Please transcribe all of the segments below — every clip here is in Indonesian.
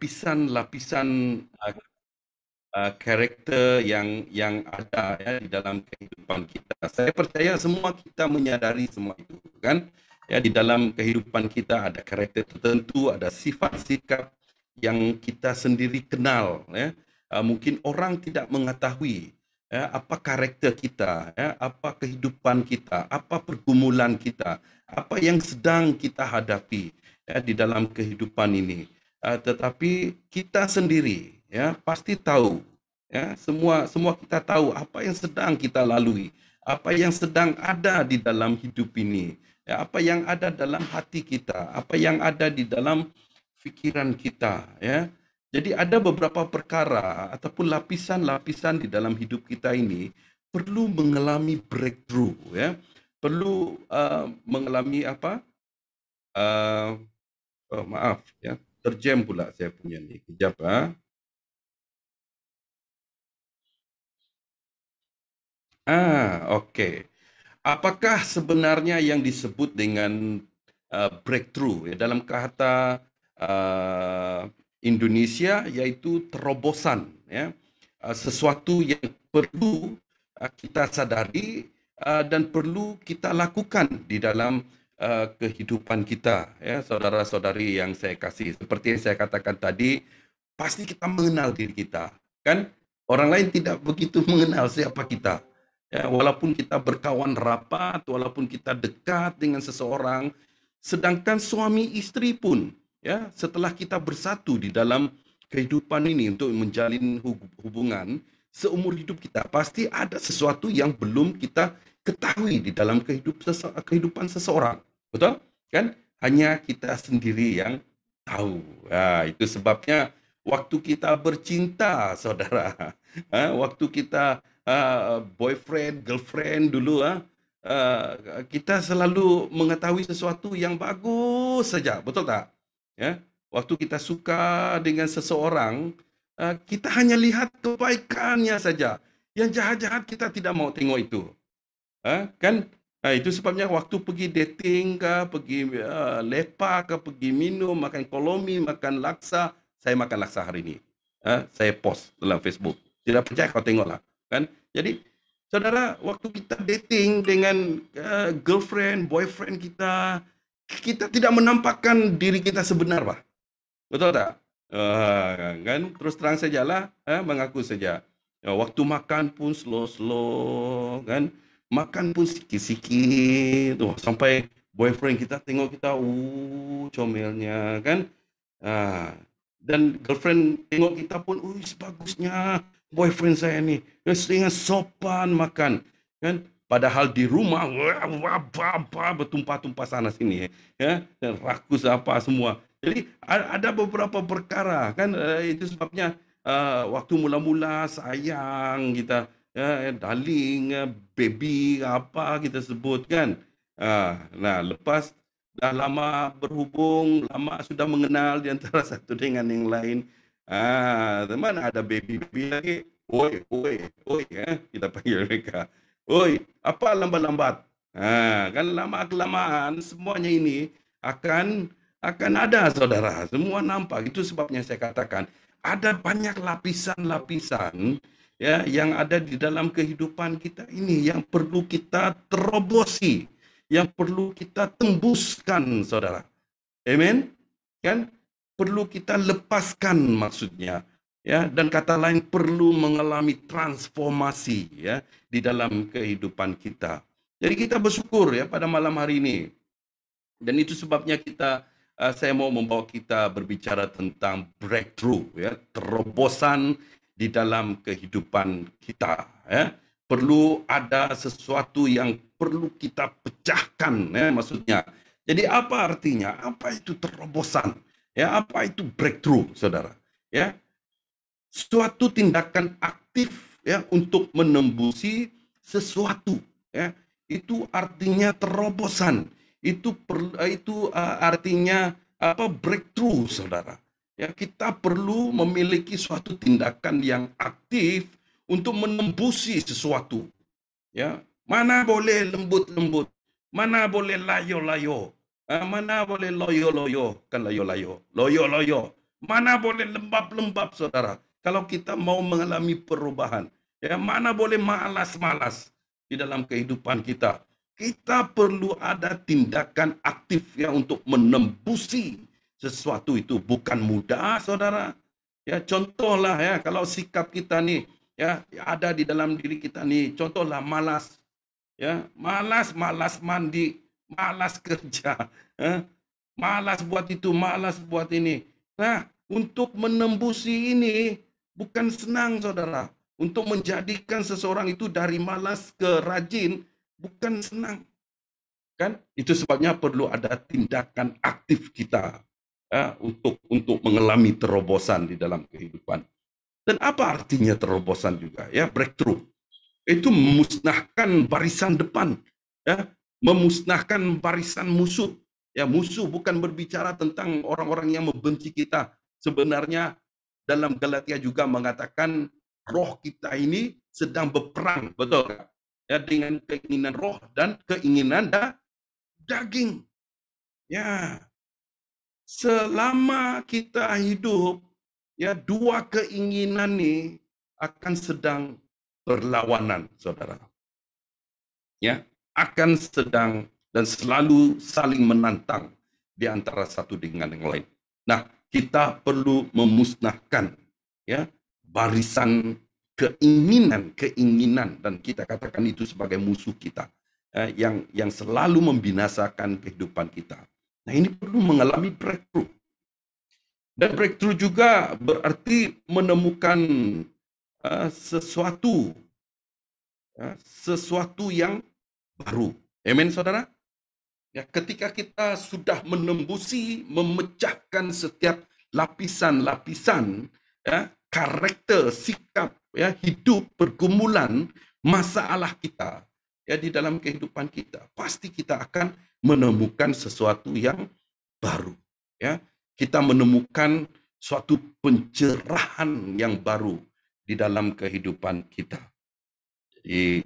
lapisan-lapisan uh, uh, karakter yang yang ada ya, di dalam kehidupan kita. Saya percaya semua kita menyadari semua itu kan. Ya di dalam kehidupan kita ada karakter tertentu, ada sifat sikap yang kita sendiri kenal ya. Uh, mungkin orang tidak mengetahui ya, apa karakter kita, ya, apa kehidupan kita, apa pergumulan kita, apa yang sedang kita hadapi ya, di dalam kehidupan ini. Eh, tetapi kita sendiri ya pasti tahu ya semua semua kita tahu apa yang sedang kita lalui, apa yang sedang ada di dalam hidup ini, ya, apa yang ada dalam hati kita, apa yang ada di dalam pikiran kita ya. Jadi ada beberapa perkara ataupun lapisan-lapisan di dalam hidup kita ini perlu mengalami breakthrough ya. Perlu uh, mengalami apa? Uh, oh, maaf ya terjem pula saya punya nih. Kejap ah. Ah, oke. Okay. Apakah sebenarnya yang disebut dengan uh, breakthrough ya dalam kata uh, Indonesia yaitu terobosan ya. Uh, sesuatu yang perlu uh, kita sadari uh, dan perlu kita lakukan di dalam Eh, kehidupan kita ya saudara-saudari yang saya kasih seperti yang saya katakan tadi pasti kita mengenal diri kita kan orang lain tidak begitu mengenal siapa kita ya walaupun kita berkawan rapat walaupun kita dekat dengan seseorang sedangkan suami istri pun ya setelah kita bersatu di dalam kehidupan ini untuk menjalin hubungan seumur hidup kita pasti ada sesuatu yang belum kita ketahui di dalam kehidupan seseorang. Betul? Kan? Hanya kita sendiri yang tahu. Nah, itu sebabnya waktu kita bercinta, saudara. Ah, waktu kita uh, boyfriend, girlfriend dulu, uh, kita selalu mengetahui sesuatu yang bagus saja. Betul tak? Ya? Waktu kita suka dengan seseorang, uh, kita hanya lihat kebaikannya saja. Yang jahat-jahat kita tidak mau tengok itu. Ha, kan Ha, ah, itu sebabnya waktu pergi dating ke, pergi uh, ah, lepa ke, pergi minum, makan kolomi, makan laksa. Saya makan laksa hari ini. Ha, ah, saya post dalam Facebook. Tidak percaya kau tengoklah. Kan? Jadi, saudara, waktu kita dating dengan uh, girlfriend, boyfriend kita, kita tidak menampakkan diri kita sebenar, Pak. Betul tak? Uh, kan? Terus terang sajalah, uh, mengaku saja. Uh, waktu makan pun slow-slow, kan? makan pun sikit-sikit oh, sampai boyfriend kita tengok kita uh comelnya kan ah, dan girlfriend tengok kita pun uh bagusnya boyfriend saya ni dengan ya, sopan makan kan padahal di rumah wah, bertumpah-tumpah sana sini ya dan ya, rakus apa semua jadi ada beberapa perkara kan eh, itu sebabnya uh, waktu mula-mula sayang kita uh, darling, uh, baby, apa kita sebut kan. Uh, nah, lepas dah lama berhubung, lama sudah mengenal di antara satu dengan yang lain. Ah, teman mana ada baby-baby lagi? Oi, oi, oi, eh, kita panggil mereka. Oi, apa lambat-lambat? Ah, kan lama-kelamaan semuanya ini akan akan ada saudara. Semua nampak. Itu sebabnya saya katakan ada banyak lapisan-lapisan ya yang ada di dalam kehidupan kita ini yang perlu kita terobosi, yang perlu kita tembuskan, saudara. amen Kan perlu kita lepaskan maksudnya ya dan kata lain perlu mengalami transformasi ya di dalam kehidupan kita. Jadi kita bersyukur ya pada malam hari ini. Dan itu sebabnya kita eh, saya mau membawa kita berbicara tentang breakthrough ya, terobosan di dalam kehidupan kita. Ya. Perlu ada sesuatu yang perlu kita pecahkan, ya, maksudnya. Jadi apa artinya? Apa itu terobosan? Ya, apa itu breakthrough, saudara? Ya, suatu tindakan aktif ya untuk menembusi sesuatu. Ya, itu artinya terobosan. Itu per, itu uh, artinya apa breakthrough, saudara Ya, kita perlu memiliki suatu tindakan yang aktif untuk menembusi sesuatu. Ya, mana boleh lembut-lembut, mana boleh layo-layo, mana boleh loyo-loyo, kan layo-layo, loyo-loyo. Mana boleh lembab-lembab, saudara. Kalau kita mau mengalami perubahan, ya mana boleh malas-malas di dalam kehidupan kita. Kita perlu ada tindakan aktif ya untuk menembusi sesuatu itu bukan mudah, saudara. Ya, contohlah ya, kalau sikap kita nih, ya, ada di dalam diri kita nih, contohlah malas. Ya, malas, malas mandi, malas kerja, ya, malas buat itu, malas buat ini. Nah, untuk menembusi ini bukan senang, saudara. Untuk menjadikan seseorang itu dari malas ke rajin bukan senang. Kan? Itu sebabnya perlu ada tindakan aktif kita ya, untuk untuk mengalami terobosan di dalam kehidupan. Dan apa artinya terobosan juga ya breakthrough? Itu memusnahkan barisan depan, ya, memusnahkan barisan musuh. Ya musuh bukan berbicara tentang orang-orang yang membenci kita. Sebenarnya dalam Galatia juga mengatakan roh kita ini sedang berperang, betul? Ya dengan keinginan roh dan keinginan da daging. Ya, selama kita hidup, ya dua keinginan ini akan sedang berlawanan, saudara. Ya, akan sedang dan selalu saling menantang di antara satu dengan yang lain. Nah, kita perlu memusnahkan ya barisan keinginan-keinginan dan kita katakan itu sebagai musuh kita eh, yang yang selalu membinasakan kehidupan kita. Nah ini perlu mengalami breakthrough. Dan breakthrough juga berarti menemukan uh, sesuatu, uh, sesuatu yang baru. Amen, saudara. Ya, ketika kita sudah menembusi, memecahkan setiap lapisan-lapisan, ya, karakter, sikap, ya, hidup, pergumulan, masalah kita, ya, di dalam kehidupan kita, pasti kita akan menemukan sesuatu yang baru ya kita menemukan suatu pencerahan yang baru di dalam kehidupan kita jadi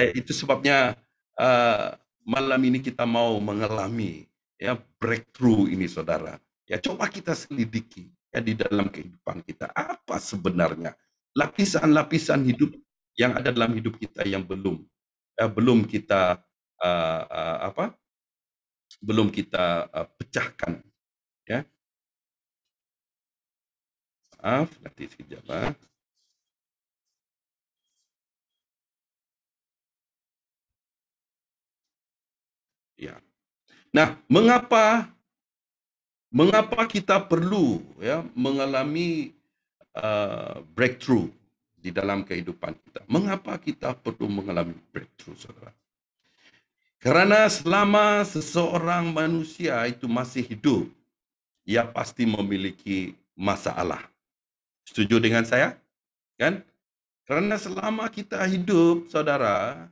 eh, itu sebabnya uh, malam ini kita mau mengalami ya breakthrough ini saudara ya coba kita selidiki ya di dalam kehidupan kita apa sebenarnya lapisan-lapisan hidup yang ada dalam hidup kita yang belum ya, belum kita uh, uh, apa belum kita uh, pecahkan ya maaf nanti sekejap ya nah mengapa mengapa kita perlu ya mengalami uh, breakthrough di dalam kehidupan kita mengapa kita perlu mengalami breakthrough saudara karena selama seseorang manusia itu masih hidup, ia pasti memiliki masalah. Setuju dengan saya? Kan? Karena selama kita hidup, saudara,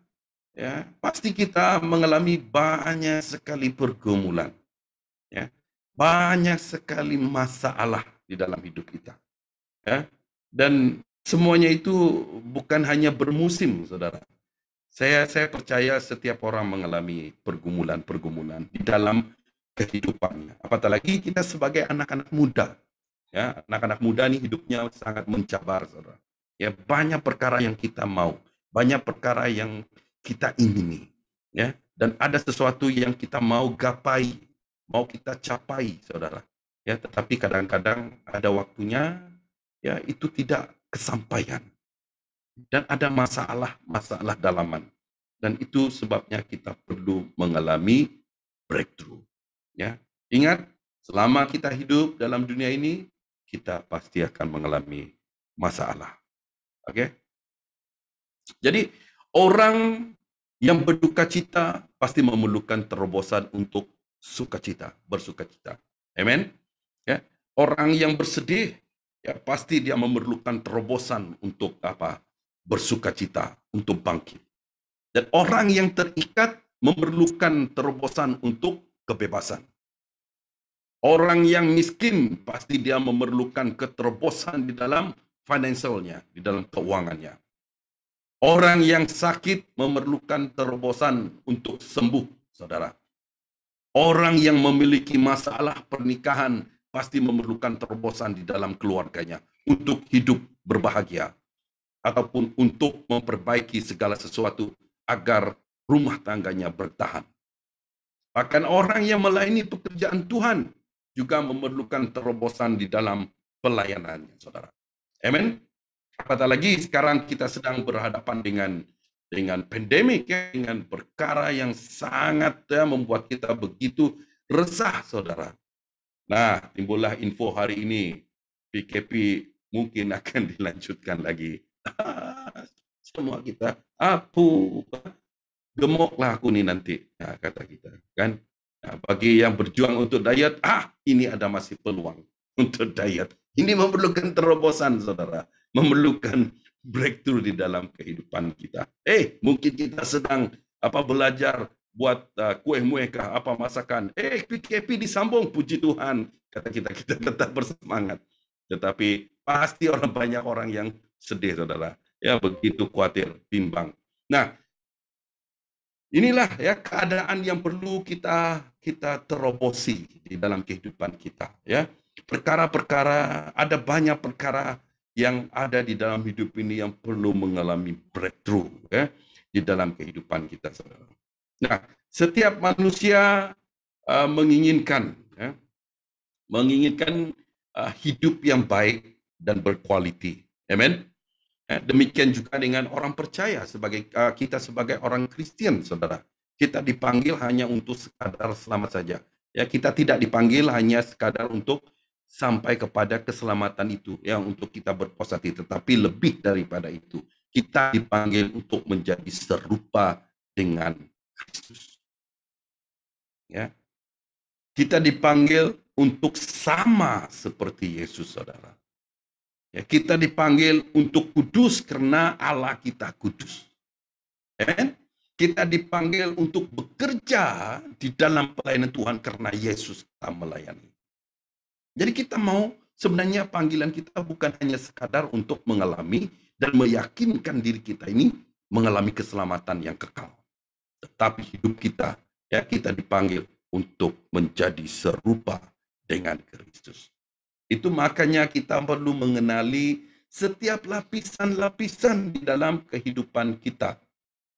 ya, pasti kita mengalami banyak sekali pergumulan. Ya. Banyak sekali masalah di dalam hidup kita. Ya. Dan semuanya itu bukan hanya bermusim, saudara saya saya percaya setiap orang mengalami pergumulan-pergumulan di dalam kehidupannya. Apatah lagi kita sebagai anak-anak muda. Ya, anak-anak muda ini hidupnya sangat mencabar, Saudara. Ya, banyak perkara yang kita mau, banyak perkara yang kita ingini, ya. Dan ada sesuatu yang kita mau gapai, mau kita capai, Saudara. Ya, tetapi kadang-kadang ada waktunya ya itu tidak kesampaian dan ada masalah-masalah dalaman. Dan itu sebabnya kita perlu mengalami breakthrough. Ya, ingat selama kita hidup dalam dunia ini kita pasti akan mengalami masalah. Oke? Okay? Jadi orang yang berduka cita pasti memerlukan terobosan untuk sukacita, bersukacita. amen Ya, orang yang bersedih ya pasti dia memerlukan terobosan untuk apa? bersuka cita untuk bangkit. Dan orang yang terikat memerlukan terobosan untuk kebebasan. Orang yang miskin pasti dia memerlukan keterobosan di dalam finansialnya, di dalam keuangannya. Orang yang sakit memerlukan terobosan untuk sembuh, saudara. Orang yang memiliki masalah pernikahan pasti memerlukan terobosan di dalam keluarganya untuk hidup berbahagia ataupun untuk memperbaiki segala sesuatu agar rumah tangganya bertahan. Bahkan orang yang melayani pekerjaan Tuhan juga memerlukan terobosan di dalam pelayanannya, saudara. Amin. Apatah lagi sekarang kita sedang berhadapan dengan dengan pandemik, ya, dengan perkara yang sangat ya, membuat kita begitu resah, saudara. Nah, timbullah info hari ini, PKP mungkin akan dilanjutkan lagi semua kita aku gemuklah aku nih nanti ya, kata kita kan nah, bagi yang berjuang untuk diet ah ini ada masih peluang untuk diet ini memerlukan terobosan saudara memerlukan breakthrough di dalam kehidupan kita eh mungkin kita sedang apa belajar buat uh, kue mueka apa masakan eh PKP disambung puji Tuhan kata kita kita tetap bersemangat tetapi pasti orang banyak orang yang sedih saudara. Ya begitu khawatir, bimbang. Nah, inilah ya keadaan yang perlu kita kita terobosi di dalam kehidupan kita ya. Perkara-perkara ada banyak perkara yang ada di dalam hidup ini yang perlu mengalami breakthrough ya di dalam kehidupan kita saudara. Nah, setiap manusia uh, menginginkan ya, menginginkan uh, hidup yang baik dan berkualiti. Amen. Eh, demikian juga dengan orang percaya sebagai eh, kita sebagai orang Kristen, saudara. Kita dipanggil hanya untuk sekadar selamat saja. Ya, kita tidak dipanggil hanya sekadar untuk sampai kepada keselamatan itu yang untuk kita berpuasa di tetapi lebih daripada itu. Kita dipanggil untuk menjadi serupa dengan Kristus. Ya. Kita dipanggil untuk sama seperti Yesus, saudara. Ya, kita dipanggil untuk kudus karena Allah kita kudus. Amen. Kita dipanggil untuk bekerja di dalam pelayanan Tuhan karena Yesus kita melayani. Jadi kita mau sebenarnya panggilan kita bukan hanya sekadar untuk mengalami dan meyakinkan diri kita ini mengalami keselamatan yang kekal. Tetapi hidup kita, ya kita dipanggil untuk menjadi serupa dengan Kristus. Itu makanya kita perlu mengenali setiap lapisan-lapisan di dalam kehidupan kita.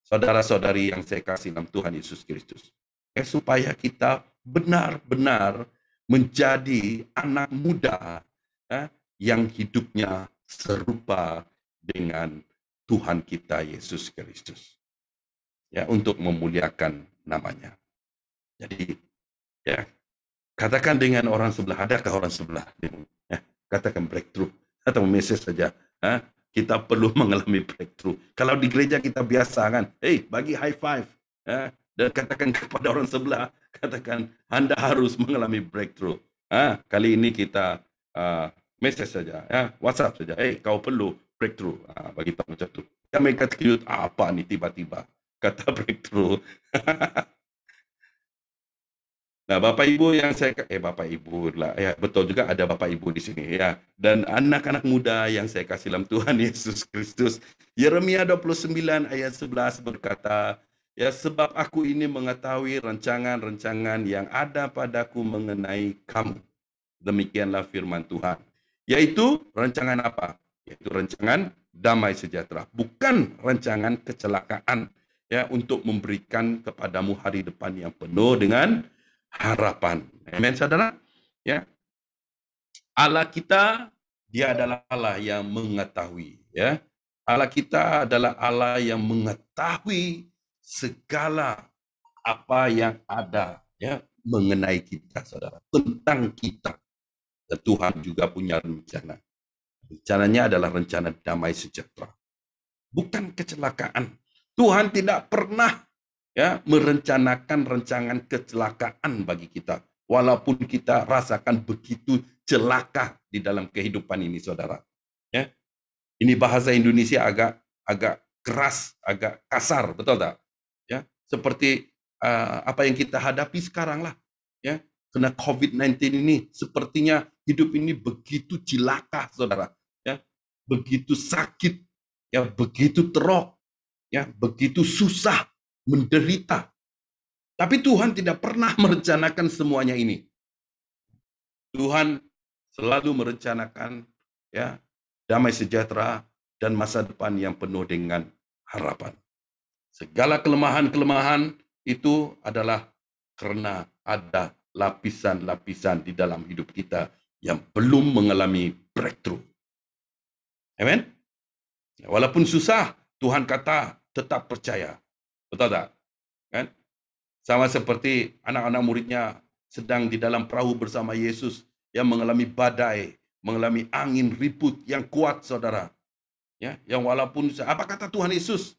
Saudara-saudari yang saya kasih dalam Tuhan Yesus Kristus. Eh, supaya kita benar-benar menjadi anak muda eh, yang hidupnya serupa dengan Tuhan kita Yesus Kristus. Ya, untuk memuliakan namanya. Jadi, ya, Katakan dengan orang sebelah, adakah orang sebelah? Ya, katakan breakthrough atau message saja. Ha? Kita perlu mengalami breakthrough. Kalau di gereja kita biasa kan, hey bagi high five. Dan katakan kepada orang sebelah, katakan Anda harus mengalami breakthrough. Ha? Kali ini kita uh, message saja, ya, WhatsApp saja. Hey, kau perlu breakthrough. Ha, ah, bagi tahu macam tu. Kami mereka ah, apa ni tiba-tiba? Kata breakthrough. Nah, Bapak Ibu yang saya eh Bapak Ibu lah. Ya, betul juga ada Bapak Ibu di sini ya. Dan anak-anak muda yang saya kasih dalam Tuhan Yesus Kristus. Yeremia 29 ayat 11 berkata, "Ya sebab aku ini mengetahui rancangan-rancangan yang ada padaku mengenai kamu." Demikianlah firman Tuhan. Yaitu rancangan apa? Yaitu rancangan damai sejahtera, bukan rancangan kecelakaan ya untuk memberikan kepadamu hari depan yang penuh dengan harapan. Amin saudara? Ya. Allah kita dia adalah Allah yang mengetahui, ya. Allah kita adalah Allah yang mengetahui segala apa yang ada ya mengenai kita saudara, tentang kita. Dan Tuhan juga punya rencana. Rencananya adalah rencana damai sejahtera. Bukan kecelakaan. Tuhan tidak pernah ya merencanakan rencangan kecelakaan bagi kita walaupun kita rasakan begitu celaka di dalam kehidupan ini saudara ya ini bahasa Indonesia agak agak keras agak kasar betul tak ya seperti uh, apa yang kita hadapi sekarang lah ya kena COVID-19 ini sepertinya hidup ini begitu celaka, saudara ya begitu sakit ya begitu terok ya begitu susah menderita. Tapi Tuhan tidak pernah merencanakan semuanya ini. Tuhan selalu merencanakan ya damai sejahtera dan masa depan yang penuh dengan harapan. Segala kelemahan-kelemahan itu adalah karena ada lapisan-lapisan di dalam hidup kita yang belum mengalami breakthrough. Amen. Walaupun susah, Tuhan kata tetap percaya. Betul tak? Kan? Sama seperti anak-anak muridnya sedang di dalam perahu bersama Yesus yang mengalami badai, mengalami angin ribut yang kuat saudara. Ya, yang walaupun apa kata Tuhan Yesus?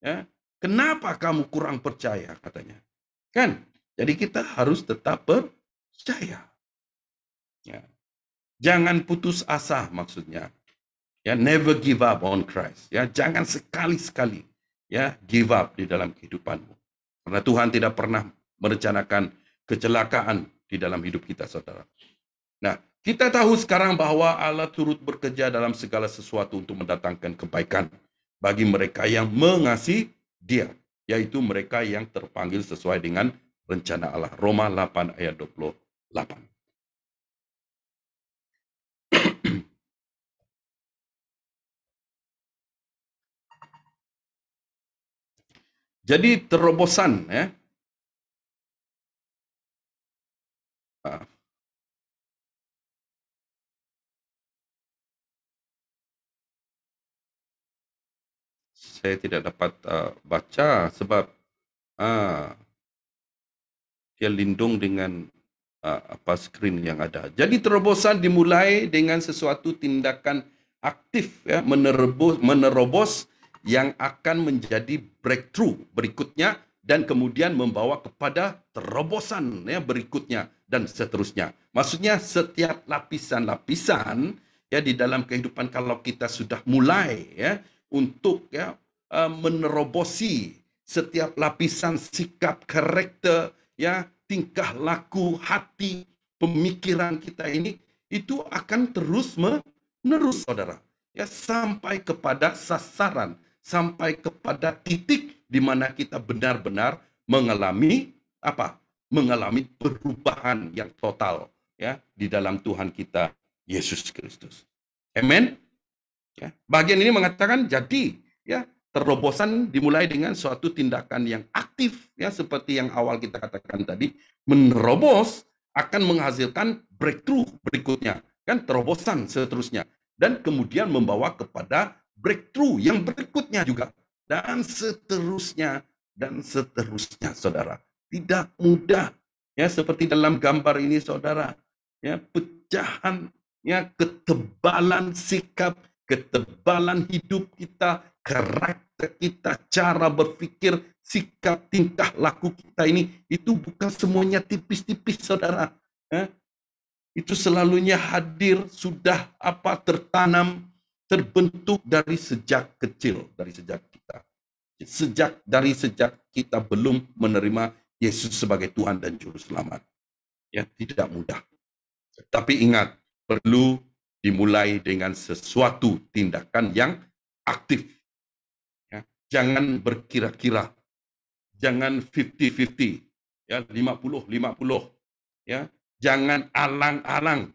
Ya, kenapa kamu kurang percaya katanya? Kan? Jadi kita harus tetap percaya. Ya. Jangan putus asa maksudnya. Ya, never give up on Christ. Ya, jangan sekali-sekali ya give up di dalam kehidupanmu. Karena Tuhan tidak pernah merencanakan kecelakaan di dalam hidup kita, saudara. Nah, kita tahu sekarang bahwa Allah turut bekerja dalam segala sesuatu untuk mendatangkan kebaikan bagi mereka yang mengasihi dia, yaitu mereka yang terpanggil sesuai dengan rencana Allah. Roma 8 ayat 28. Jadi terobosan ya. Ah. Saya tidak dapat uh, baca sebab uh, dia lindung dengan uh, apa screen yang ada. Jadi terobosan dimulai dengan sesuatu tindakan aktif ya menerobos menerobos yang akan menjadi breakthrough berikutnya dan kemudian membawa kepada terobosan ya berikutnya dan seterusnya. Maksudnya setiap lapisan-lapisan ya di dalam kehidupan kalau kita sudah mulai ya untuk ya eh, menerobosi setiap lapisan sikap karakter ya tingkah laku hati pemikiran kita ini itu akan terus menerus saudara ya sampai kepada sasaran sampai kepada titik di mana kita benar-benar mengalami apa? mengalami perubahan yang total ya di dalam Tuhan kita Yesus Kristus. Amin. Ya, bagian ini mengatakan jadi ya terobosan dimulai dengan suatu tindakan yang aktif ya seperti yang awal kita katakan tadi menerobos akan menghasilkan breakthrough berikutnya kan terobosan seterusnya dan kemudian membawa kepada breakthrough yang berikutnya juga. Dan seterusnya, dan seterusnya saudara. Tidak mudah. ya Seperti dalam gambar ini saudara. ya Pecahan, ya ketebalan sikap, ketebalan hidup kita, karakter kita, cara berpikir, sikap, tingkah laku kita ini, itu bukan semuanya tipis-tipis saudara. ya Itu selalunya hadir, sudah apa tertanam, terbentuk dari sejak kecil, dari sejak kita. Sejak dari sejak kita belum menerima Yesus sebagai Tuhan dan juru selamat. Ya, tidak mudah. Tapi ingat, perlu dimulai dengan sesuatu tindakan yang aktif. Ya, jangan berkira-kira. Jangan 50-50. Ya, 50-50. Ya, jangan alang-alang.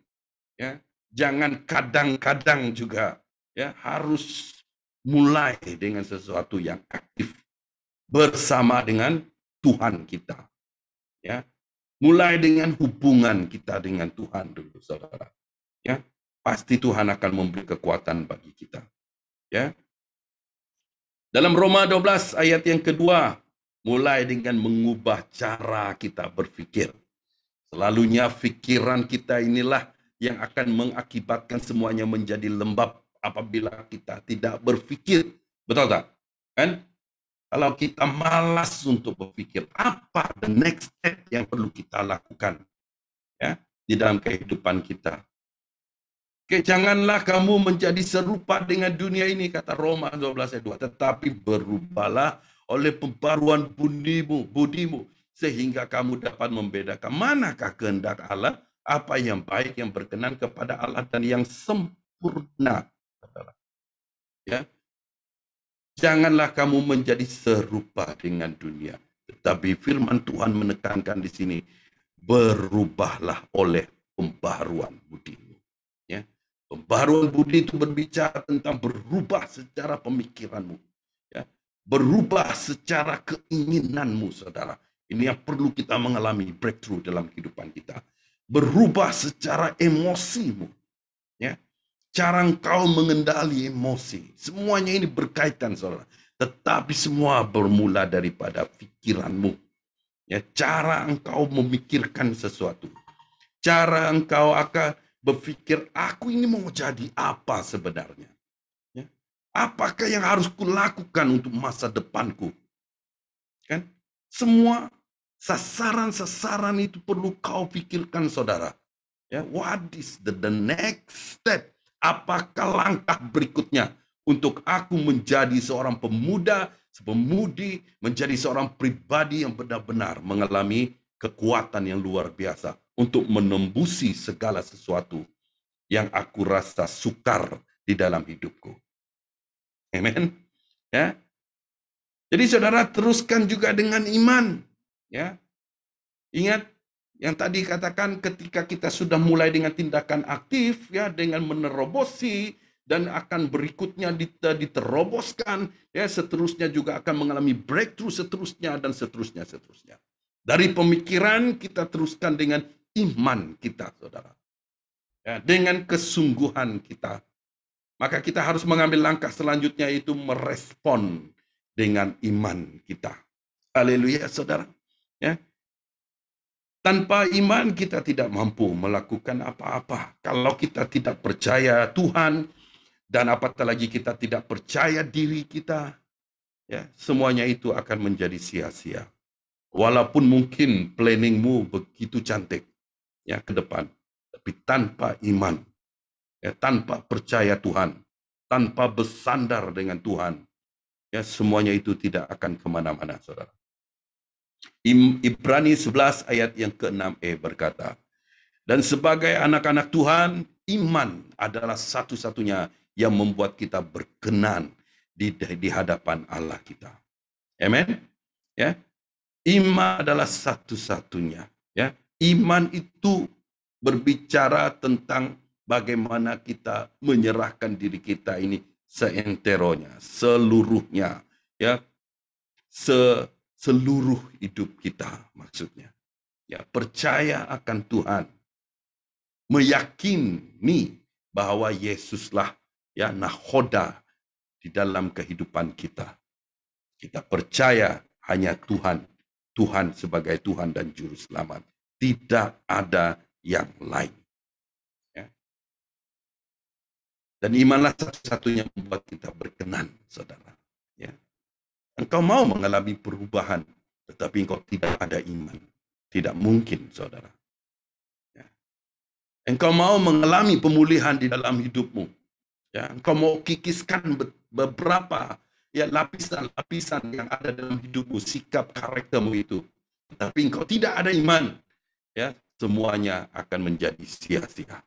Ya, jangan kadang-kadang juga ya harus mulai dengan sesuatu yang aktif bersama dengan Tuhan kita. Ya. Mulai dengan hubungan kita dengan Tuhan dulu Saudara. Ya. Pasti Tuhan akan memberi kekuatan bagi kita. Ya. Dalam Roma 12 ayat yang kedua, mulai dengan mengubah cara kita berpikir. Selalunya pikiran kita inilah yang akan mengakibatkan semuanya menjadi lembab apabila kita tidak berpikir. Betul tak? Kan? Kalau kita malas untuk berpikir, apa the next step yang perlu kita lakukan ya di dalam kehidupan kita? Oke, janganlah kamu menjadi serupa dengan dunia ini, kata Roma 12 ayat 2. Tetapi berubahlah oleh pembaruan budimu, budimu sehingga kamu dapat membedakan manakah kehendak Allah, apa yang baik, yang berkenan kepada Allah, dan yang sempurna ya. Janganlah kamu menjadi serupa dengan dunia. Tetapi firman Tuhan menekankan di sini, berubahlah oleh pembaruan budimu. Ya. Pembaruan budi itu berbicara tentang berubah secara pemikiranmu. Ya. Berubah secara keinginanmu, saudara. Ini yang perlu kita mengalami breakthrough dalam kehidupan kita. Berubah secara emosimu cara engkau mengendali emosi. Semuanya ini berkaitan, saudara. Tetapi semua bermula daripada pikiranmu. Ya, cara engkau memikirkan sesuatu. Cara engkau akan berpikir, aku ini mau jadi apa sebenarnya. Ya. Apakah yang harus kulakukan untuk masa depanku. Kan? Semua sasaran-sasaran itu perlu kau pikirkan, saudara. Ya, what is the, the next step Apakah langkah berikutnya untuk aku menjadi seorang pemuda, pemudi, menjadi seorang pribadi yang benar-benar mengalami kekuatan yang luar biasa untuk menembusi segala sesuatu yang aku rasa sukar di dalam hidupku. Amen. Ya. Jadi saudara teruskan juga dengan iman, ya. Ingat yang tadi katakan ketika kita sudah mulai dengan tindakan aktif ya dengan menerobosi dan akan berikutnya diteroboskan ya seterusnya juga akan mengalami breakthrough seterusnya dan seterusnya seterusnya. Dari pemikiran kita teruskan dengan iman kita Saudara. Ya, dengan kesungguhan kita. Maka kita harus mengambil langkah selanjutnya itu merespon dengan iman kita. Haleluya Saudara. Ya, tanpa iman kita tidak mampu melakukan apa-apa. Kalau kita tidak percaya Tuhan dan apatah lagi kita tidak percaya diri kita, ya, semuanya itu akan menjadi sia-sia. Walaupun mungkin planningmu begitu cantik ya ke depan, tapi tanpa iman, ya, tanpa percaya Tuhan, tanpa bersandar dengan Tuhan, ya semuanya itu tidak akan kemana-mana, saudara. Ibrani 11 ayat yang ke-6e eh, berkata, Dan sebagai anak-anak Tuhan, iman adalah satu-satunya yang membuat kita berkenan di, di hadapan Allah kita. Amen. Ya. Iman adalah satu-satunya, ya. Iman itu berbicara tentang bagaimana kita menyerahkan diri kita ini seenteronya, seluruhnya, ya. Se seluruh hidup kita maksudnya. Ya, percaya akan Tuhan. Meyakini bahwa Yesuslah ya nahoda di dalam kehidupan kita. Kita percaya hanya Tuhan, Tuhan sebagai Tuhan dan juru selamat. Tidak ada yang lain. Ya. Dan imanlah satu-satunya membuat kita berkenan, saudara. Ya. Engkau mau mengalami perubahan, tetapi engkau tidak ada iman. Tidak mungkin, saudara. Ya. Engkau mau mengalami pemulihan di dalam hidupmu. Ya, engkau mau kikiskan beberapa ya lapisan-lapisan yang ada dalam hidupmu, sikap karaktermu itu. Tapi engkau tidak ada iman, ya semuanya akan menjadi sia-sia.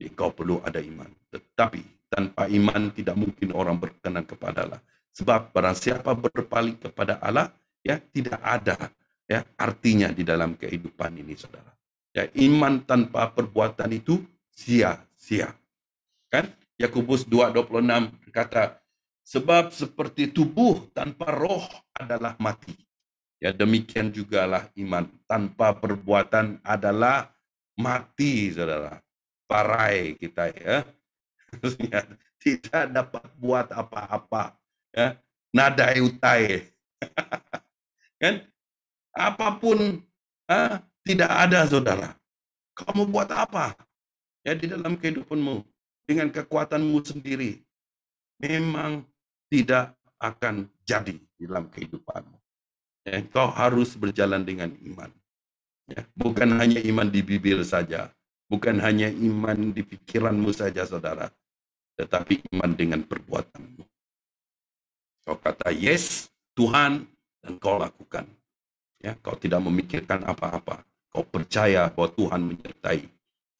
Engkau perlu ada iman. Tetapi tanpa iman tidak mungkin orang berkenan kepada Allah. Sebab barang siapa berpaling kepada Allah, ya tidak ada ya artinya di dalam kehidupan ini Saudara. Ya iman tanpa perbuatan itu sia-sia. Kan? Yakobus 2:26 berkata, sebab seperti tubuh tanpa roh adalah mati. Ya demikian jugalah iman tanpa perbuatan adalah mati, saudara. Parai kita ya. Tidak dapat buat apa-apa ya, nadai utai, kan? Apapun ha, tidak ada saudara. Kamu buat apa? Ya di dalam kehidupanmu dengan kekuatanmu sendiri memang tidak akan jadi di dalam kehidupanmu. Ya, kau harus berjalan dengan iman. Ya, bukan hanya iman di bibir saja, bukan hanya iman di pikiranmu saja, saudara, tetapi iman dengan perbuatanmu. Kau kata yes Tuhan dan kau lakukan. Ya, kau tidak memikirkan apa-apa. Kau percaya bahwa Tuhan menyertai.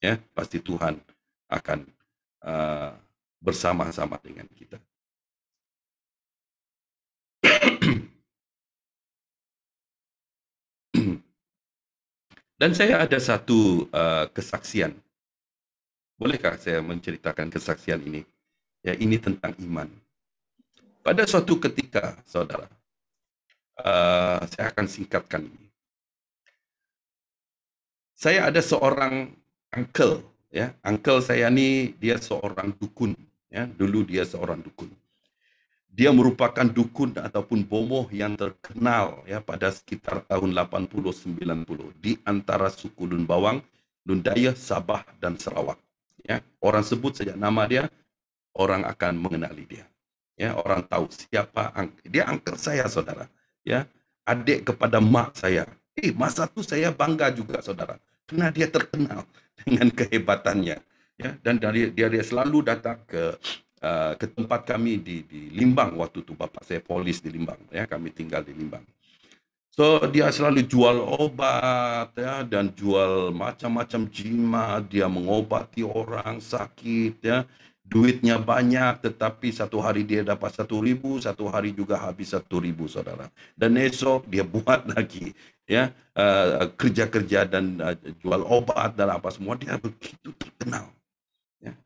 Ya, pasti Tuhan akan uh, bersama-sama dengan kita. Dan saya ada satu uh, kesaksian. Bolehkah saya menceritakan kesaksian ini? Ya, ini tentang iman. Pada suatu ketika, saudara, uh, saya akan singkatkan ini. Saya ada seorang uncle, ya, uncle saya ini dia seorang dukun, ya, dulu dia seorang dukun. Dia merupakan dukun ataupun bomoh yang terkenal ya pada sekitar tahun 80-90 di antara suku Lun Bawang, Lundaya, Sabah dan Sarawak. Ya, orang sebut saja nama dia, orang akan mengenali dia ya orang tahu siapa angker. dia angker saya saudara ya adik kepada mak saya eh masa itu saya bangga juga saudara karena dia terkenal dengan kehebatannya ya dan dari dia dia selalu datang ke uh, ke tempat kami di di Limbang waktu itu bapak saya polis di Limbang ya kami tinggal di Limbang So dia selalu jual obat ya dan jual macam-macam jima, dia mengobati orang sakit ya, duitnya banyak, tetapi satu hari dia dapat satu ribu, satu hari juga habis satu ribu, saudara. Dan esok dia buat lagi, ya uh, kerja-kerja dan uh, jual obat dan apa semua dia begitu terkenal. Ya.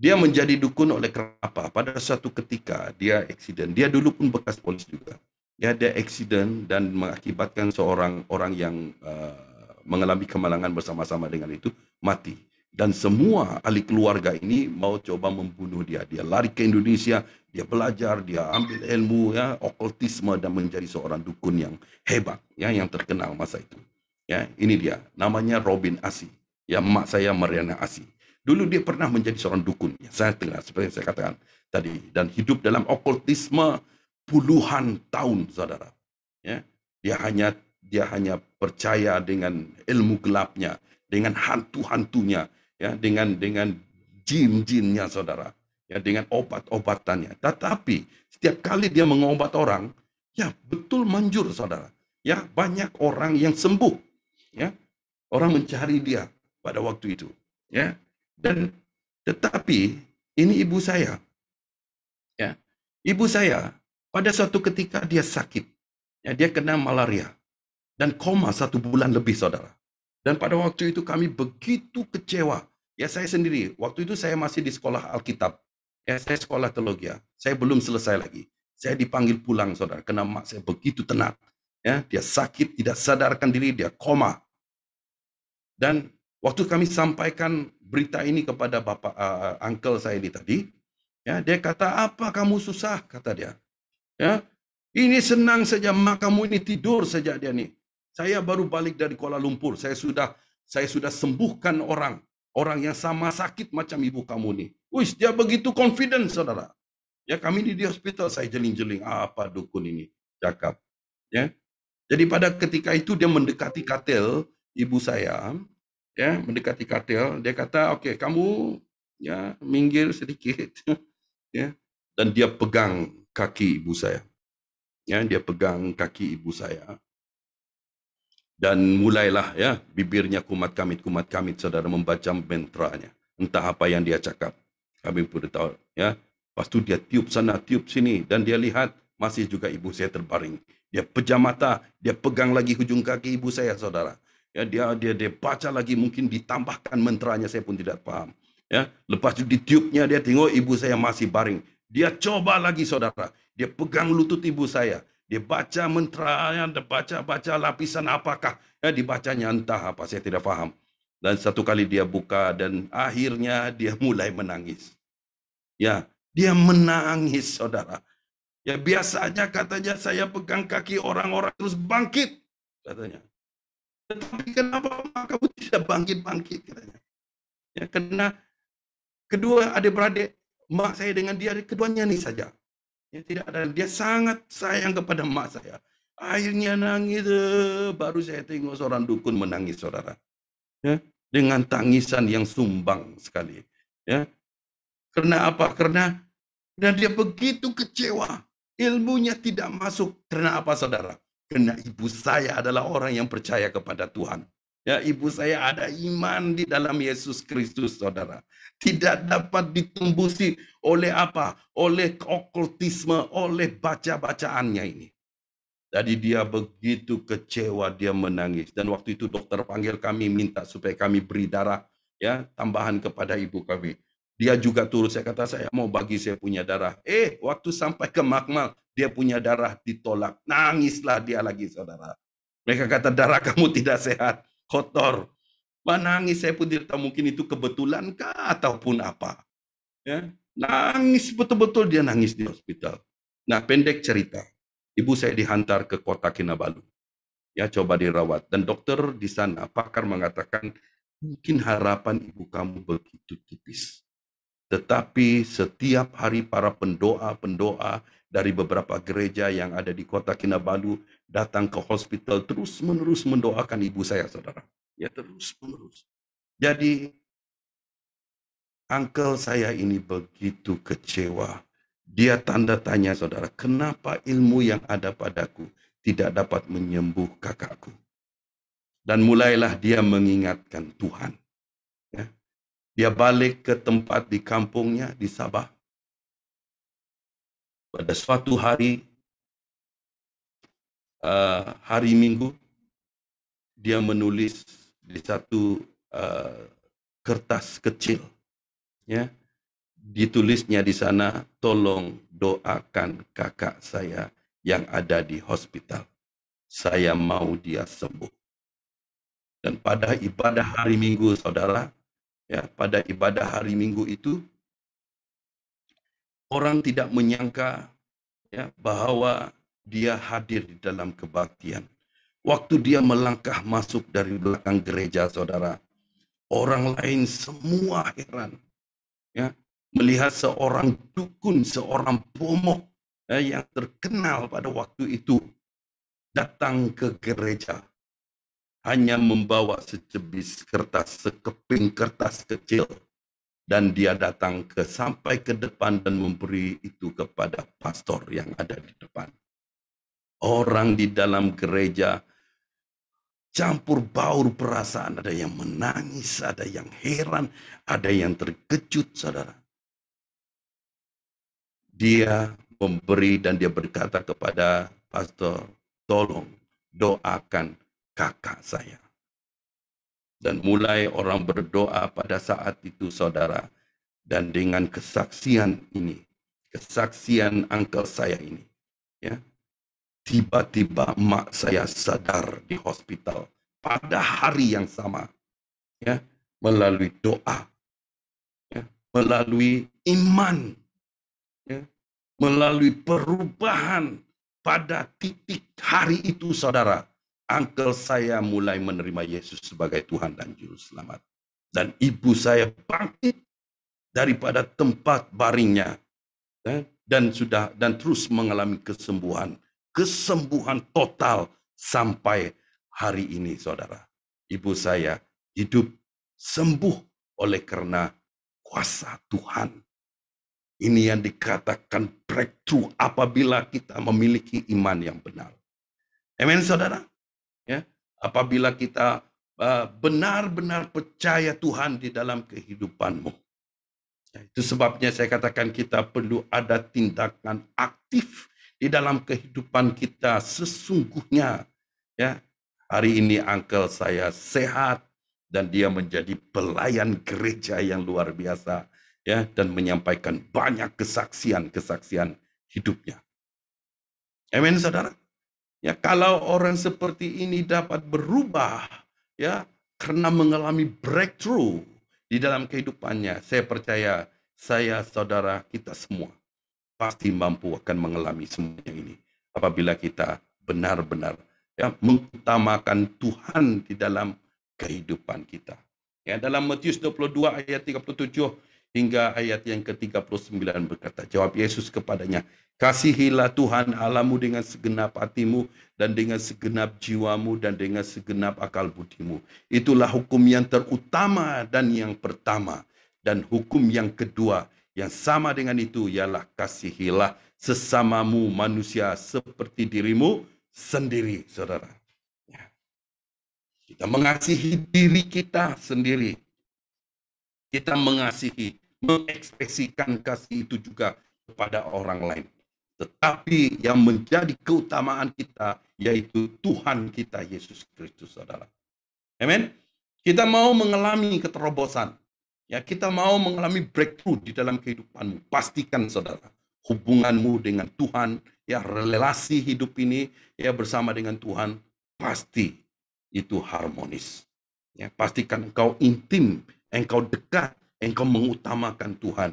Dia menjadi dukun oleh apa? Pada suatu ketika dia eksiden. Dia dulu pun bekas polis juga. Ya, dia eksiden dan mengakibatkan seorang orang yang uh, mengalami kemalangan bersama-sama dengan itu mati dan semua ahli keluarga ini mau coba membunuh dia. Dia lari ke Indonesia, dia belajar, dia ambil ilmu ya, okultisme dan menjadi seorang dukun yang hebat, ya, yang terkenal masa itu. Ya, ini dia, namanya Robin Asi. Ya, mak saya Mariana Asi. Dulu dia pernah menjadi seorang dukun. Ya, saya tengah, seperti yang saya katakan tadi. Dan hidup dalam okultisme puluhan tahun, saudara. Ya, dia hanya dia hanya percaya dengan ilmu gelapnya, dengan hantu-hantunya, ya dengan dengan jin-jinnya saudara, ya dengan obat-obatannya. Tetapi setiap kali dia mengobat orang, ya betul manjur saudara. Ya banyak orang yang sembuh, ya orang mencari dia pada waktu itu, ya. Dan tetapi ini ibu saya, ya ibu saya pada suatu ketika dia sakit, ya dia kena malaria dan koma satu bulan lebih saudara. Dan pada waktu itu kami begitu kecewa. Ya saya sendiri, waktu itu saya masih di sekolah Alkitab. Ya saya sekolah teologi. Ya. Saya belum selesai lagi. Saya dipanggil pulang saudara, karena mak saya begitu tenat. Ya, dia sakit, tidak sadarkan diri, dia koma. Dan waktu kami sampaikan berita ini kepada bapak uh, uncle saya ini tadi, ya dia kata apa kamu susah kata dia. Ya, ini senang saja mak kamu ini tidur saja dia nih. Saya baru balik dari Kuala Lumpur. Saya sudah saya sudah sembuhkan orang. Orang yang sama sakit macam ibu kamu nih. Wih, dia begitu confident, saudara. Ya, kami di, di hospital, saya jeling-jeling. Ah, apa dukun ini? Cakap. Ya. Jadi pada ketika itu dia mendekati katel ibu saya. Ya, mendekati katel. Dia kata, oke, okay, kamu ya minggir sedikit. ya. Dan dia pegang kaki ibu saya. Ya, dia pegang kaki ibu saya dan mulailah ya bibirnya kumat-kamit, kumat-kamit saudara membaca mentranya. Entah apa yang dia cakap. Kami pun tahu ya. Pastu dia tiup sana, tiup sini. Dan dia lihat masih juga ibu saya terbaring. Dia pejam mata, dia pegang lagi hujung kaki ibu saya saudara. Ya, dia, dia, dia baca lagi mungkin ditambahkan mentranya saya pun tidak paham. Ya, lepas itu ditiupnya dia tengok ibu saya masih baring. Dia coba lagi saudara. Dia pegang lutut ibu saya. Dia baca ya, dia baca-baca lapisan apakah. Ya, dibacanya entah apa, saya tidak faham. Dan satu kali dia buka dan akhirnya dia mulai menangis. Ya, dia menangis saudara. Ya biasanya katanya saya pegang kaki orang-orang terus bangkit katanya. Tetapi kenapa kamu tidak bangkit-bangkit katanya. Ya karena kedua adik-beradik mak saya dengan dia keduanya nih saja. Ya, tidak ada. Dia sangat sayang kepada emak saya. Akhirnya nangis. Eh, baru saya tengok seorang dukun menangis, saudara. Ya, dengan tangisan yang sumbang sekali. Ya. Karena apa? Karena dan dia begitu kecewa. Ilmunya tidak masuk. Karena apa, saudara? Karena ibu saya adalah orang yang percaya kepada Tuhan. Ya, ibu saya ada iman di dalam Yesus Kristus, saudara. Tidak dapat ditumbusi oleh apa? Oleh okultisme, oleh baca-bacaannya ini. Jadi dia begitu kecewa, dia menangis. Dan waktu itu dokter panggil kami minta supaya kami beri darah ya tambahan kepada ibu kami. Dia juga turut, saya kata saya mau bagi saya punya darah. Eh, waktu sampai ke makmal, dia punya darah ditolak. Nangislah dia lagi, saudara. Mereka kata darah kamu tidak sehat kotor. Menangis saya pun tidak tahu mungkin itu kebetulan kah ataupun apa. Ya, nangis betul-betul dia nangis di hospital. Nah, pendek cerita. Ibu saya dihantar ke kota Kinabalu. Ya, coba dirawat. Dan dokter di sana, pakar mengatakan, mungkin harapan ibu kamu begitu tipis. Tetapi setiap hari para pendoa-pendoa dari beberapa gereja yang ada di kota Kinabalu datang ke hospital terus menerus mendoakan ibu saya, saudara. Ya terus menerus. Jadi uncle saya ini begitu kecewa. Dia tanda tanya saudara, kenapa ilmu yang ada padaku tidak dapat menyembuh kakakku? Dan mulailah dia mengingatkan Tuhan. Ya. Dia balik ke tempat di kampungnya di Sabah. Pada suatu hari uh, hari Minggu dia menulis di satu uh, kertas kecil ya ditulisnya di sana tolong doakan kakak saya yang ada di hospital saya mau dia sembuh dan pada ibadah hari Minggu saudara ya pada ibadah hari Minggu itu orang tidak menyangka ya bahwa dia hadir di dalam kebaktian. Waktu dia melangkah masuk dari belakang gereja saudara, orang lain semua heran. Ya, melihat seorang dukun, seorang pomok ya, yang terkenal pada waktu itu datang ke gereja hanya membawa secebis kertas, sekeping kertas kecil dan dia datang ke sampai ke depan dan memberi itu kepada pastor yang ada di depan. Orang di dalam gereja campur baur perasaan. Ada yang menangis, ada yang heran, ada yang terkejut, saudara. Dia memberi dan dia berkata kepada pastor, tolong doakan kakak saya. Dan mulai orang berdoa pada saat itu saudara. Dan dengan kesaksian ini, kesaksian angkel saya ini, ya Tiba-tiba mak saya sadar di hospital pada hari yang sama. Ya, melalui doa. Ya, melalui iman. Ya, melalui perubahan pada titik hari itu saudara. Uncle saya mulai menerima Yesus sebagai Tuhan dan Juru Selamat. Dan ibu saya bangkit daripada tempat baringnya ya, dan sudah dan terus mengalami kesembuhan kesembuhan total sampai hari ini, saudara. Ibu saya hidup sembuh oleh karena kuasa Tuhan. Ini yang dikatakan breakthrough apabila kita memiliki iman yang benar. Amin, saudara. Ya, apabila kita eh, benar-benar percaya Tuhan di dalam kehidupanmu. Ya, itu sebabnya saya katakan kita perlu ada tindakan aktif di dalam kehidupan kita sesungguhnya ya hari ini angkel saya sehat dan dia menjadi pelayan gereja yang luar biasa ya dan menyampaikan banyak kesaksian-kesaksian hidupnya. Amin Saudara. Ya kalau orang seperti ini dapat berubah ya karena mengalami breakthrough di dalam kehidupannya, saya percaya saya saudara kita semua pasti mampu akan mengalami semuanya ini apabila kita benar-benar ya mengutamakan Tuhan di dalam kehidupan kita. Ya dalam Matius 22 ayat 37 hingga ayat yang ke-39 berkata, jawab Yesus kepadanya, kasihilah Tuhan alamu dengan segenap hatimu dan dengan segenap jiwamu dan dengan segenap akal budimu. Itulah hukum yang terutama dan yang pertama dan hukum yang kedua yang sama dengan itu ialah kasihilah sesamamu manusia seperti dirimu sendiri, saudara. Ya. Kita mengasihi diri kita sendiri. Kita mengasihi, mengekspresikan kasih itu juga kepada orang lain. Tetapi yang menjadi keutamaan kita yaitu Tuhan kita Yesus Kristus, saudara. Amin. Kita mau mengalami keterobosan. Ya, kita mau mengalami breakthrough di dalam kehidupanmu. Pastikan saudara, hubunganmu dengan Tuhan, ya relasi hidup ini ya bersama dengan Tuhan pasti itu harmonis. Ya, pastikan engkau intim, engkau dekat, engkau mengutamakan Tuhan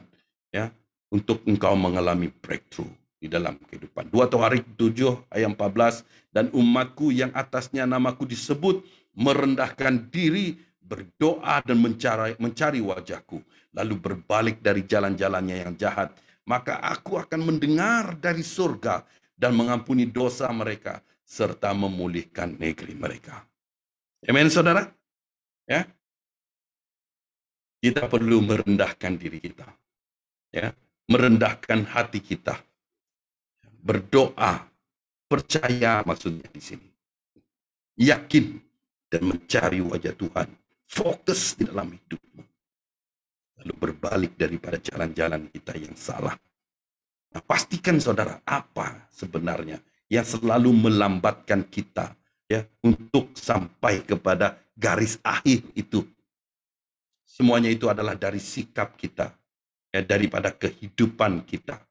ya untuk engkau mengalami breakthrough di dalam kehidupan. Dua atau hari 7 ayat 14 dan umatku yang atasnya namaku disebut merendahkan diri berdoa dan mencari, mencari wajahku, lalu berbalik dari jalan-jalannya yang jahat, maka aku akan mendengar dari surga dan mengampuni dosa mereka serta memulihkan negeri mereka. Amin, saudara. Ya, kita perlu merendahkan diri kita, ya, merendahkan hati kita, berdoa, percaya maksudnya di sini, yakin dan mencari wajah Tuhan fokus di dalam hidupmu. Lalu berbalik daripada jalan-jalan kita yang salah. Nah, pastikan saudara apa sebenarnya yang selalu melambatkan kita ya untuk sampai kepada garis akhir itu. Semuanya itu adalah dari sikap kita, ya daripada kehidupan kita.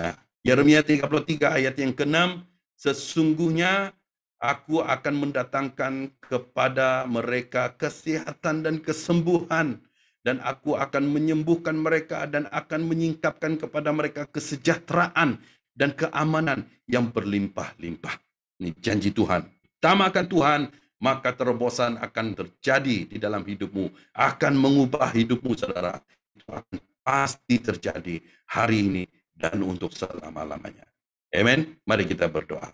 Nah, Yeremia 33 ayat yang ke-6, sesungguhnya Aku akan mendatangkan kepada mereka kesehatan dan kesembuhan dan aku akan menyembuhkan mereka dan akan menyingkapkan kepada mereka kesejahteraan dan keamanan yang berlimpah-limpah. Ini janji Tuhan. Tamakan Tuhan, maka terobosan akan terjadi di dalam hidupmu, akan mengubah hidupmu, saudara. Itu akan pasti terjadi hari ini dan untuk selama-lamanya. Amin. Mari kita berdoa.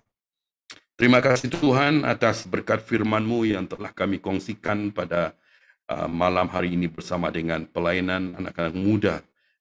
Terima kasih Tuhan atas berkat firman-Mu yang telah kami kongsikan pada uh, malam hari ini bersama dengan pelayanan anak-anak muda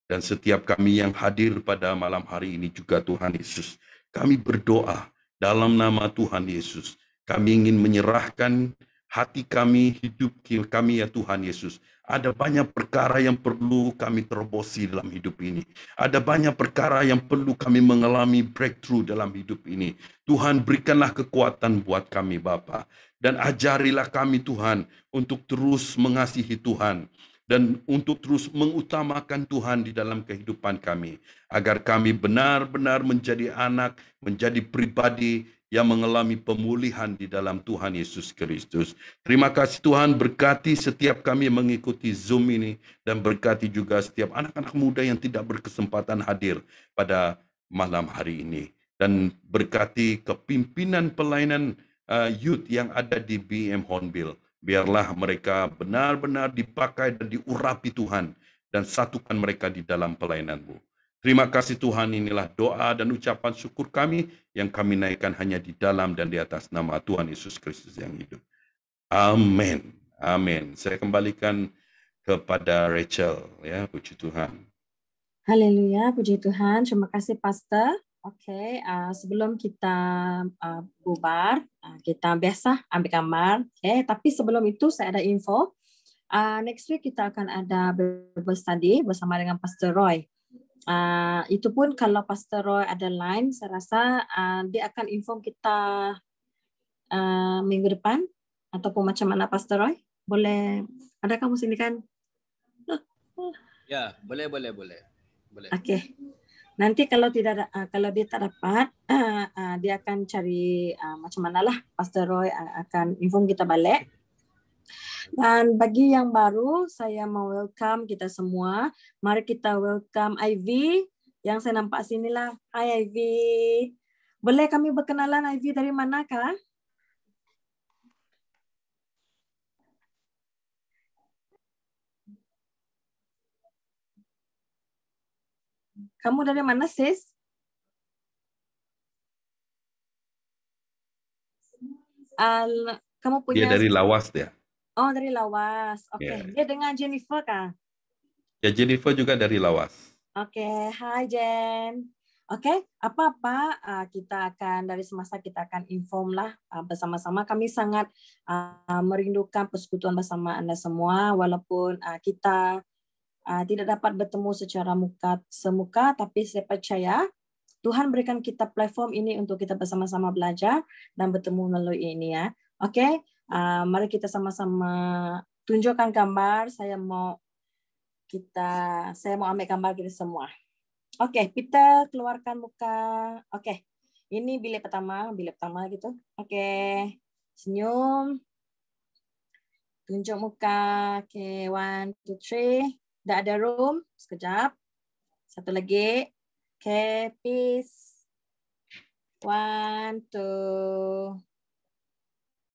dan setiap kami yang hadir pada malam hari ini juga Tuhan Yesus. Kami berdoa dalam nama Tuhan Yesus. Kami ingin menyerahkan hati kami, hidup kami ya Tuhan Yesus ada banyak perkara yang perlu kami terobosi dalam hidup ini. Ada banyak perkara yang perlu kami mengalami breakthrough dalam hidup ini. Tuhan berikanlah kekuatan buat kami Bapa dan ajarilah kami Tuhan untuk terus mengasihi Tuhan dan untuk terus mengutamakan Tuhan di dalam kehidupan kami agar kami benar-benar menjadi anak, menjadi pribadi yang mengalami pemulihan di dalam Tuhan Yesus Kristus. Terima kasih Tuhan berkati setiap kami mengikuti Zoom ini dan berkati juga setiap anak-anak muda yang tidak berkesempatan hadir pada malam hari ini dan berkati kepimpinan pelayanan uh, youth yang ada di BM Hornbill. Biarlah mereka benar-benar dipakai dan diurapi Tuhan dan satukan mereka di dalam pelayananmu. Terima kasih Tuhan inilah doa dan ucapan syukur kami yang kami naikkan hanya di dalam dan di atas nama Tuhan Yesus Kristus yang hidup. Amin. Amin. Saya kembalikan kepada Rachel ya, puji Tuhan. Haleluya, puji Tuhan. Terima kasih Pastor. Oke, okay, uh, sebelum kita uh, bubar, uh, kita biasa ambil kamar. Oke, okay, tapi sebelum itu saya ada info. Uh, next week kita akan ada Bible study bersama dengan Pastor Roy. Uh, itu pun kalau Pastor Roy ada line, saya rasa uh, dia akan inform kita uh, minggu depan ataupun macam mana Pastor Roy. Boleh, ada kamu sini kan? Ya, boleh, boleh, boleh. boleh. Okey. Nanti kalau tidak uh, kalau dia tak dapat, uh, uh, dia akan cari uh, macam lah Pastor Roy akan inform kita balik. Dan bagi yang baru, saya mau welcome kita semua. Mari kita welcome Ivy yang saya nampak sinilah. Hai Ivy. Boleh kami berkenalan Ivy dari manakah? Kamu dari mana, sis? Al, kamu punya... Dia dari Lawas, dia. Oh, dari Lawas. Oke, okay. Iya. Yeah. dia dengan Jennifer kah? Ya, Jennifer juga dari Lawas. Oke, okay. hai Jen. Oke, okay. apa-apa uh, kita akan dari semasa kita akan inform lah uh, bersama-sama. Kami sangat uh, merindukan persekutuan bersama Anda semua, walaupun uh, kita uh, tidak dapat bertemu secara muka semuka, tapi saya percaya Tuhan berikan kita platform ini untuk kita bersama-sama belajar dan bertemu melalui ini ya. Oke, okay? Ah, mari kita sama-sama tunjukkan gambar. Saya mau kita saya mau ambil gambar kita semua. Oke, okay, kita keluarkan muka. Oke. Okay. Ini bilik pertama, bilik pertama gitu. Oke. Okay. Senyum. Tunjuk muka. Oke, okay, one, two, three. Tidak ada room. Sekejap. Satu lagi. Oke, okay, peace. One, two,